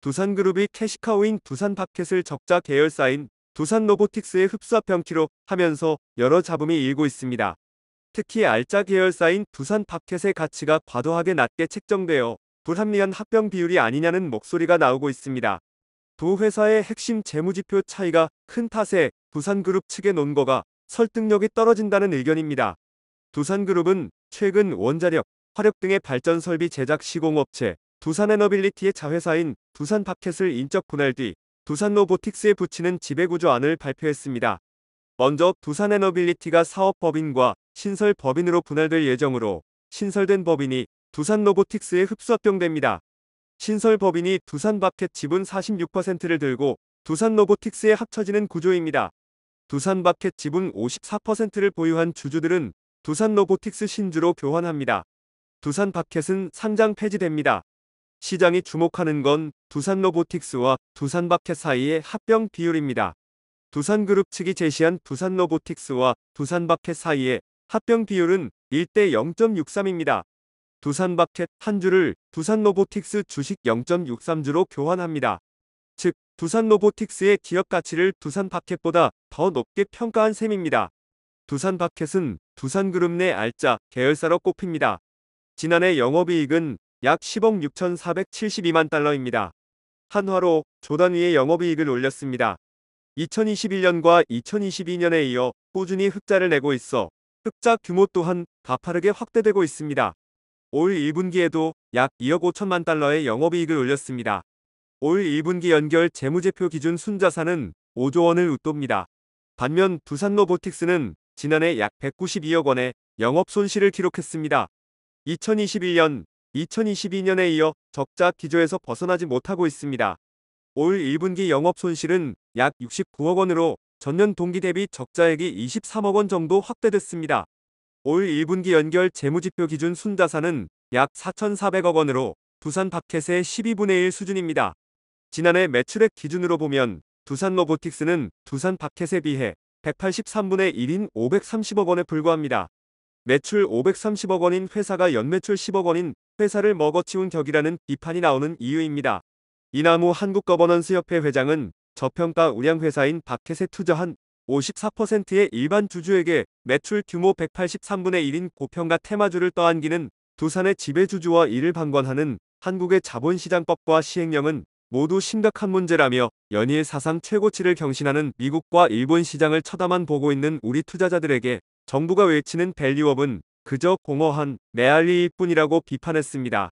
두산그룹이 캐시카우인 두산파켓을 적자 계열사인 두산로보틱스의 흡수합병키로 하면서 여러 잡음이 일고 있습니다. 특히 알짜 계열사인 두산파켓의 가치가 과도하게 낮게 책정되어 불합리한 합병 비율이 아니냐는 목소리가 나오고 있습니다. 두 회사의 핵심 재무지표 차이가 큰 탓에 두산그룹 측의 논거가 설득력이 떨어진다는 의견입니다. 두산그룹은 최근 원자력, 화력 등의 발전 설비 제작 시공업체, 두산에너빌리티의 자회사인 두산파켓을 인적 분할 뒤 두산로보틱스에 붙이는 지배구조안을 발표했습니다. 먼저 두산에너빌리티가 사업법인과 신설법인으로 분할될 예정으로 신설된 법인이 두산로보틱스에 흡수합병됩니다. 신설법인이 두산바켓 지분 46%를 들고 두산로보틱스에 합쳐지는 구조입니다. 두산바켓 지분 54%를 보유한 주주들은 두산로보틱스 신주로 교환합니다. 두산바켓은 상장 폐지됩니다. 시장이 주목하는 건 두산 로보틱스와 두산 박해 사이의 합병 비율입니다. 두산 그룹 측이 제시한 두산 로보틱스와 두산 박해 사이의 합병 비율은 1대 0.63입니다. 두산 박켓 한 주를 두산 로보틱스 주식 0.63주로 교환합니다. 즉, 두산 로보틱스의 기업 가치를 두산 박켓보다 더 높게 평가한 셈입니다. 두산 박켓은 두산그룹 내 알짜 계열사로 꼽힙니다. 지난해 영업이익은 약 10억 6,472만 달러입니다. 한화로 조단 위의 영업이익을 올렸습니다. 2021년과 2022년에 이어 꾸준히 흑자를 내고 있어 흑자 규모 또한 가파르게 확대되고 있습니다. 올 1분기에도 약 2억 5천만 달러의 영업이익을 올렸습니다. 올 1분기 연결 재무제표 기준 순자산은 5조 원을 웃돕니다. 반면 두산로보틱스는 지난해 약 192억 원의 영업 손실을 기록했습니다. 2021년 2022년에 이어 적자 기조에서 벗어나지 못하고 있습니다. 올 1분기 영업 손실은 약 69억 원으로 전년 동기 대비 적자액이 23억 원 정도 확대됐습니다. 올 1분기 연결 재무지표 기준 순자산은 약 4,400억 원으로 두산 바켓의 12분의 1 수준입니다. 지난해 매출액 기준으로 보면 두산 로보틱스는 두산 바켓에 비해 183분의 1인 530억 원에 불과합니다. 매출 530억 원인 회사가 연매출 10억 원인 회사를 먹어치운 격이라는 비판이 나오는 이유입니다. 이나무 한국거버넌스협회 회장은 저평가 우량회사인 박켓에 투자한 54%의 일반 주주에게 매출 규모 183분의 1인 고평가 테마주를 떠안기는 두산의 지배주주와 이를 방관하는 한국의 자본시장법과 시행령은 모두 심각한 문제라며 연일 사상 최고치를 경신하는 미국과 일본 시장을 쳐다만 보고 있는 우리 투자자들에게 정부가 외치는 밸류업은 그저 공허한 메알리일 뿐이라고 비판했습니다.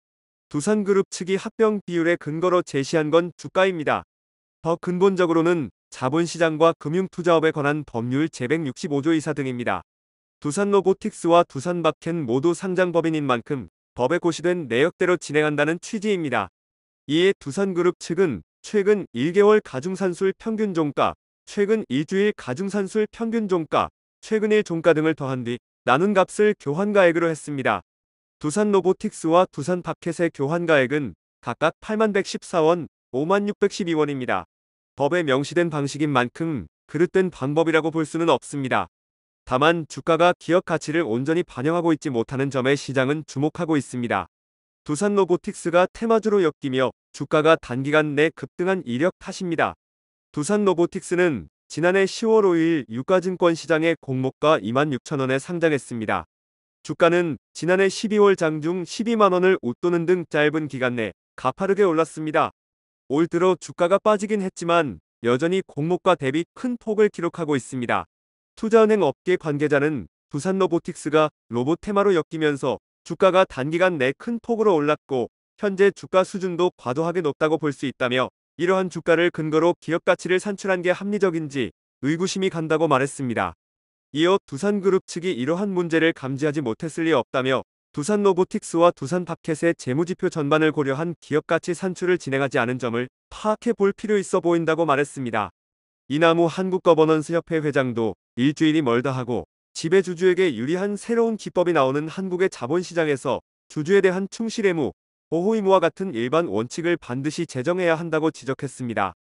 두산그룹 측이 합병 비율의 근거로 제시한 건 주가입니다. 더 근본적으로는 자본시장과 금융투자업에 관한 법률 제165조 이사 등입니다. 두산로보틱스와 두산박켄 모두 상장법인인 만큼 법에 고시된 내역대로 진행한다는 취지입니다. 이에 두산그룹 측은 최근 1개월 가중산술 평균 종가, 최근 2주일 가중산술 평균 종가, 최근일 종가 등을 더한 뒤 나눈 값을 교환가액으로 했습니다. 두산 로보틱스와 두산 바켓의 교환가액은 각각 8114원, 5612원입니다. 법에 명시된 방식인 만큼 그릇된 방법이라고 볼 수는 없습니다. 다만 주가가 기업 가치를 온전히 반영하고 있지 못하는 점에 시장은 주목하고 있습니다. 두산 로보틱스가 테마주로 엮이며 주가가 단기간 내 급등한 이력 탓입니다. 두산 로보틱스는 지난해 10월 5일 유가증권 시장의 공모가 2 6 0 0 0원에 상장했습니다. 주가는 지난해 12월 장중 12만원을 웃도는 등 짧은 기간 내 가파르게 올랐습니다. 올 들어 주가가 빠지긴 했지만 여전히 공모가 대비 큰 폭을 기록하고 있습니다. 투자은행 업계 관계자는 부산로보틱스가 로봇 테마로 엮이면서 주가가 단기간 내 큰 폭으로 올랐고 현재 주가 수준도 과도하게 높다고 볼 수 있다며 이러한 주가를 근거로 기업 가치를 산출한 게 합리적인지 의구심이 간다고 말했습니다. 이어 두산그룹 측이 이러한 문제를 감지하지 못했을 리 없다며 두산 로보틱스와 두산 파켓의 재무지표 전반을 고려한 기업 가치 산출을 진행하지 않은 점을 파악해 볼 필요 있어 보인다고 말했습니다. 이나무 한국거버넌스협회 회장도 일주일이 멀다 하고 지배주주에게 유리한 새로운 기법이 나오는 한국의 자본시장에서 주주에 대한 충실의무, 호호이무와 같은 일반 원칙을 반드시 제정해야 한다고 지적했습니다.